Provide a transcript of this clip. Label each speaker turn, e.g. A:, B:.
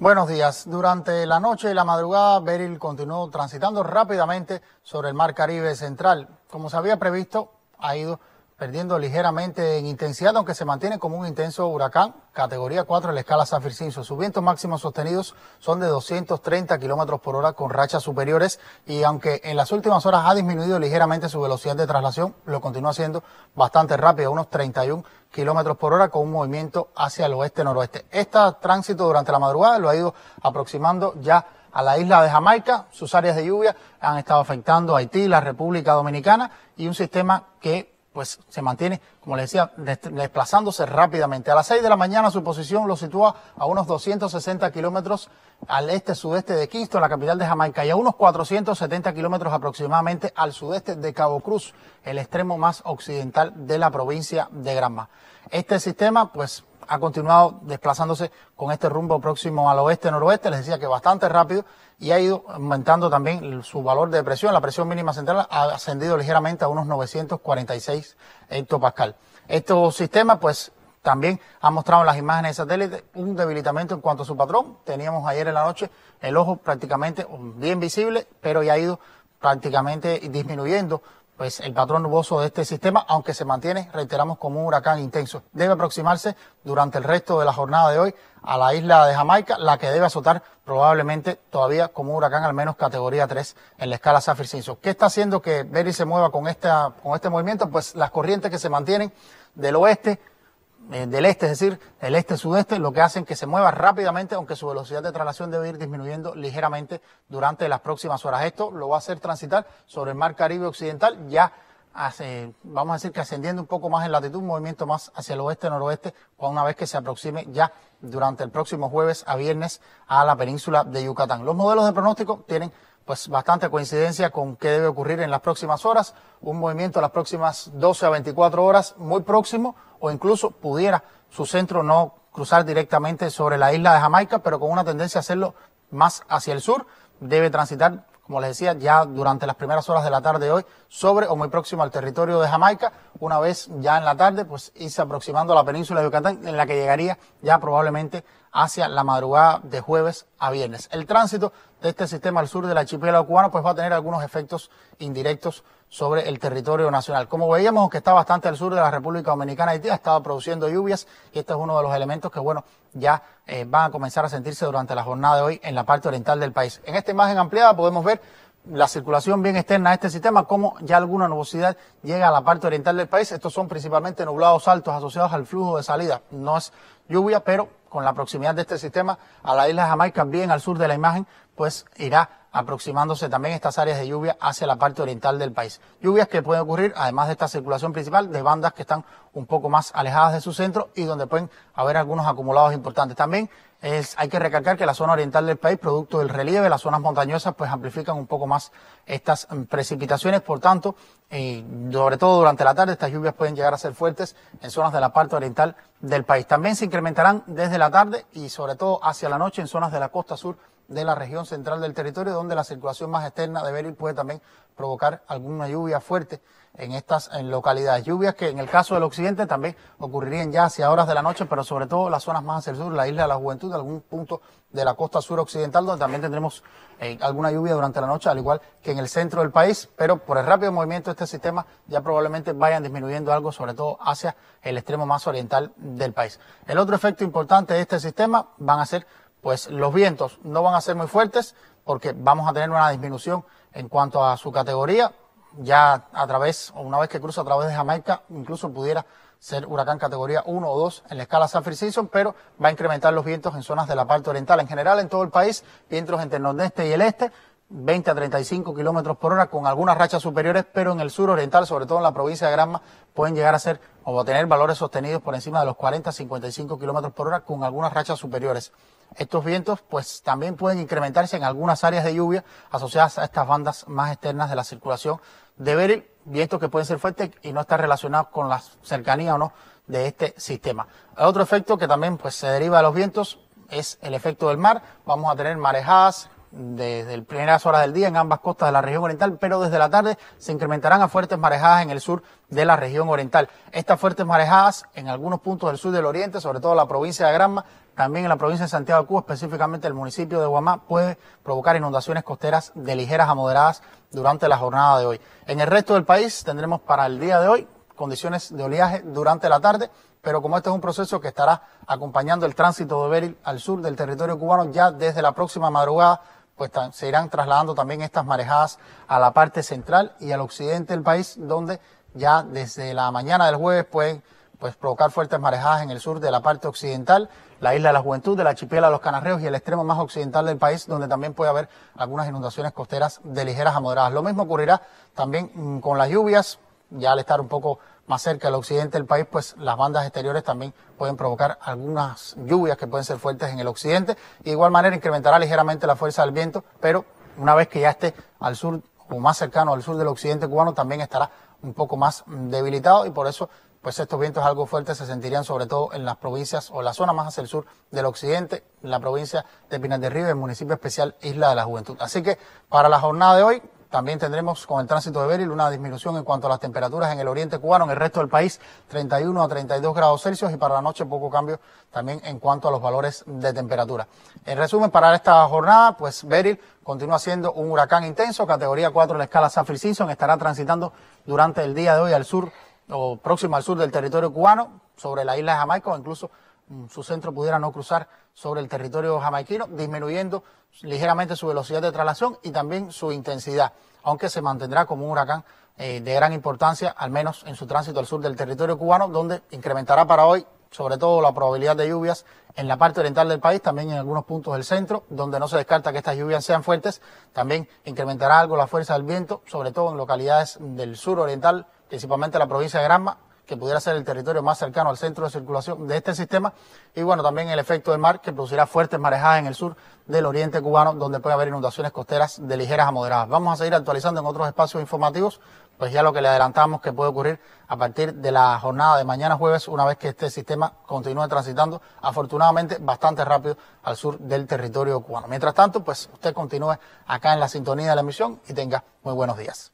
A: Buenos días. Durante la noche y la madrugada, Beryl continuó transitando rápidamente sobre el mar Caribe central. Como se había previsto, ha ido perdiendo ligeramente en intensidad, aunque se mantiene como un intenso huracán, categoría 4 en la escala Saffir-Simpson. Sus vientos máximos sostenidos son de 230 kilómetros por hora con rachas superiores y aunque en las últimas horas ha disminuido ligeramente su velocidad de traslación, lo continúa haciendo bastante rápido, unos 31 kilómetros por hora con un movimiento hacia el oeste-noroeste. Este tránsito durante la madrugada lo ha ido aproximando ya a la isla de Jamaica. Sus áreas de lluvia han estado afectando a Haití, la República Dominicana y un sistema que pues se mantiene, como les decía, desplazándose rápidamente. A las 6 de la mañana su posición lo sitúa a unos 260 kilómetros al este-sudeste de Quisto, la capital de Jamaica, y a unos 470 kilómetros aproximadamente al sudeste de Cabo Cruz, el extremo más occidental de la provincia de Granma. Este sistema, pues, ha continuado desplazándose con este rumbo próximo al oeste-noroeste, les decía que bastante rápido, y ha ido aumentando también su valor de presión. La presión mínima central ha ascendido ligeramente a unos 946 eh, hectopascal. Estos sistemas, pues, también ha mostrado en las imágenes de satélite un debilitamiento en cuanto a su patrón. Teníamos ayer en la noche el ojo prácticamente bien visible, pero ya ha ido prácticamente disminuyendo pues el patrón nuboso de este sistema, aunque se mantiene, reiteramos, como un huracán intenso. Debe aproximarse durante el resto de la jornada de hoy a la isla de Jamaica, la que debe azotar probablemente todavía como un huracán al menos categoría 3 en la escala Saffir-Simpson. ¿Qué está haciendo que Berry se mueva con, esta, con este movimiento? Pues las corrientes que se mantienen del oeste eh, del este, es decir, el este-sudeste, lo que hacen que se mueva rápidamente, aunque su velocidad de traslación debe ir disminuyendo ligeramente durante las próximas horas. Esto lo va a hacer transitar sobre el mar Caribe Occidental, ya hace, vamos a decir que ascendiendo un poco más en latitud, un movimiento más hacia el oeste-noroeste, pues una vez que se aproxime ya durante el próximo jueves a viernes a la península de Yucatán. Los modelos de pronóstico tienen pues bastante coincidencia con qué debe ocurrir en las próximas horas, un movimiento en las próximas 12 a 24 horas muy próximo o incluso pudiera su centro no cruzar directamente sobre la isla de Jamaica, pero con una tendencia a hacerlo más hacia el sur, debe transitar como les decía, ya durante las primeras horas de la tarde hoy, sobre o muy próximo al territorio de Jamaica, una vez ya en la tarde, pues irse aproximando a la península de Yucatán, en la que llegaría ya probablemente hacia la madrugada de jueves a viernes. El tránsito de este sistema al sur del archipiélago cubano, pues va a tener algunos efectos indirectos sobre el territorio nacional. Como veíamos, aunque está bastante al sur de la República Dominicana, Haití ha estado produciendo lluvias y este es uno de los elementos que, bueno, ya eh, van a comenzar a sentirse durante la jornada de hoy en la parte oriental del país. En esta imagen ampliada podemos ver la circulación bien externa de este sistema, como ya alguna nubosidad llega a la parte oriental del país. Estos son principalmente nublados altos asociados al flujo de salida. No es lluvia, pero con la proximidad de este sistema a la isla de Jamaica, bien al sur de la imagen, pues irá aproximándose también estas áreas de lluvia hacia la parte oriental del país. Lluvias que pueden ocurrir, además de esta circulación principal, de bandas que están un poco más alejadas de su centro y donde pueden haber algunos acumulados importantes. También hay que recalcar que la zona oriental del país, producto del relieve, las zonas montañosas, pues amplifican un poco más estas mm, precipitaciones. Por tanto, y sobre todo durante la tarde estas lluvias pueden llegar a ser fuertes en zonas de la parte oriental del país. También se incrementarán desde la tarde y sobre todo hacia la noche en zonas de la costa sur de la región central del territorio, donde la circulación más externa de Beryl puede también provocar alguna lluvia fuerte en estas localidades. Lluvias que en el caso del occidente también ocurrirían ya hacia horas de la noche, pero sobre todo las zonas más hacia el sur, la isla de la juventud, algún punto de la costa sur occidental, donde también tendremos eh, alguna lluvia durante la noche, al igual que en el centro del país, pero por el rápido movimiento de este sistema ya probablemente vayan disminuyendo algo, sobre todo hacia el extremo más oriental del país. El otro efecto importante de este sistema van a ser pues los vientos no van a ser muy fuertes porque vamos a tener una disminución en cuanto a su categoría. Ya a través, o una vez que cruza a través de Jamaica, incluso pudiera ser huracán categoría 1 o 2 en la escala San Francisco, pero va a incrementar los vientos en zonas de la parte oriental en general, en todo el país, vientos entre el nordeste y el este, 20 a 35 kilómetros por hora con algunas rachas superiores, pero en el sur oriental, sobre todo en la provincia de Granma, pueden llegar a ser o tener valores sostenidos por encima de los 40 a 55 kilómetros por hora con algunas rachas superiores. Estos vientos, pues también pueden incrementarse en algunas áreas de lluvia asociadas a estas bandas más externas de la circulación de Beryl, vientos que pueden ser fuertes y no estar relacionados con la cercanía o no de este sistema. otro efecto que también pues, se deriva de los vientos es el efecto del mar. Vamos a tener marejadas, desde primeras horas del día en ambas costas de la región oriental, pero desde la tarde se incrementarán a fuertes marejadas en el sur de la región oriental. Estas fuertes marejadas en algunos puntos del sur del oriente, sobre todo la provincia de Granma, también en la provincia de Santiago de Cuba, específicamente el municipio de Guamá, puede provocar inundaciones costeras de ligeras a moderadas durante la jornada de hoy. En el resto del país tendremos para el día de hoy condiciones de oleaje durante la tarde, pero como este es un proceso que estará acompañando el tránsito de Beril al sur del territorio cubano ya desde la próxima madrugada, pues se irán trasladando también estas marejadas a la parte central y al occidente del país, donde ya desde la mañana del jueves pueden pues provocar fuertes marejadas en el sur de la parte occidental, la isla de la Juventud, de la Chipela de los Canarreos y el extremo más occidental del país, donde también puede haber algunas inundaciones costeras de ligeras a moderadas. Lo mismo ocurrirá también mm, con las lluvias, ya al estar un poco más cerca al occidente del país, pues las bandas exteriores también pueden provocar algunas lluvias que pueden ser fuertes en el occidente. Y igual manera incrementará ligeramente la fuerza del viento, pero una vez que ya esté al sur o más cercano al sur del occidente cubano, también estará un poco más debilitado y por eso pues estos vientos algo fuertes se sentirían sobre todo en las provincias o la zona más hacia el sur del occidente, la provincia de Pinar de Río, el municipio especial Isla de la Juventud. Así que para la jornada de hoy, también tendremos con el tránsito de Beryl una disminución en cuanto a las temperaturas en el oriente cubano, en el resto del país 31 a 32 grados Celsius y para la noche poco cambio también en cuanto a los valores de temperatura. En resumen, para esta jornada, pues Beryl continúa siendo un huracán intenso, categoría 4 en la escala Saffir-Simpson, estará transitando durante el día de hoy al sur o próximo al sur del territorio cubano, sobre la isla de Jamaica o incluso Mm, su centro pudiera no cruzar sobre el territorio jamaiquino, disminuyendo ligeramente su velocidad de traslación y también su intensidad, aunque se mantendrá como un huracán eh, de gran importancia, al menos en su tránsito al sur del territorio cubano, donde incrementará para hoy sobre todo la probabilidad de lluvias en la parte oriental del país, también en algunos puntos del centro, donde no se descarta que estas lluvias sean fuertes. También incrementará algo la fuerza del viento, sobre todo en localidades del sur oriental, principalmente la provincia de Granma, que pudiera ser el territorio más cercano al centro de circulación de este sistema, y bueno, también el efecto del mar que producirá fuertes marejadas en el sur del oriente cubano, donde puede haber inundaciones costeras de ligeras a moderadas. Vamos a seguir actualizando en otros espacios informativos, pues ya lo que le adelantamos que puede ocurrir a partir de la jornada de mañana jueves, una vez que este sistema continúe transitando, afortunadamente, bastante rápido al sur del territorio cubano. Mientras tanto, pues usted continúe acá en la sintonía de la emisión y tenga muy buenos días.